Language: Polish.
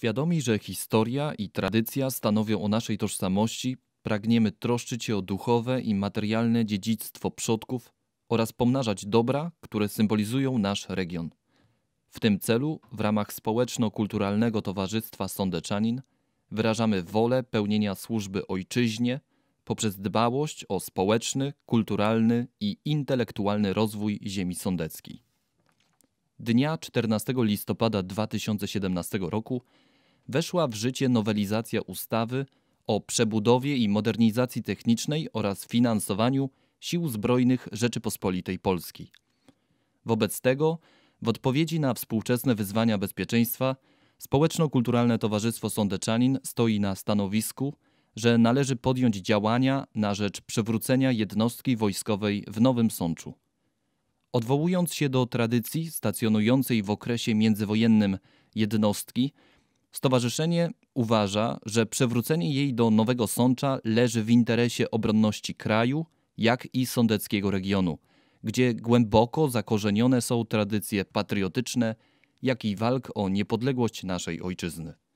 Świadomi, że historia i tradycja stanowią o naszej tożsamości, pragniemy troszczyć się o duchowe i materialne dziedzictwo przodków oraz pomnażać dobra, które symbolizują nasz region. W tym celu, w ramach Społeczno-Kulturalnego Towarzystwa Sądeczanin, wyrażamy wolę pełnienia służby ojczyźnie poprzez dbałość o społeczny, kulturalny i intelektualny rozwój ziemi sądeckiej. Dnia 14 listopada 2017 roku weszła w życie nowelizacja ustawy o przebudowie i modernizacji technicznej oraz finansowaniu Sił Zbrojnych Rzeczypospolitej Polskiej. Wobec tego, w odpowiedzi na współczesne wyzwania bezpieczeństwa, Społeczno-Kulturalne Towarzystwo Sądeczanin stoi na stanowisku, że należy podjąć działania na rzecz przywrócenia jednostki wojskowej w Nowym Sączu. Odwołując się do tradycji stacjonującej w okresie międzywojennym jednostki, Stowarzyszenie uważa, że przewrócenie jej do Nowego Sącza leży w interesie obronności kraju, jak i sądeckiego regionu, gdzie głęboko zakorzenione są tradycje patriotyczne, jak i walk o niepodległość naszej ojczyzny.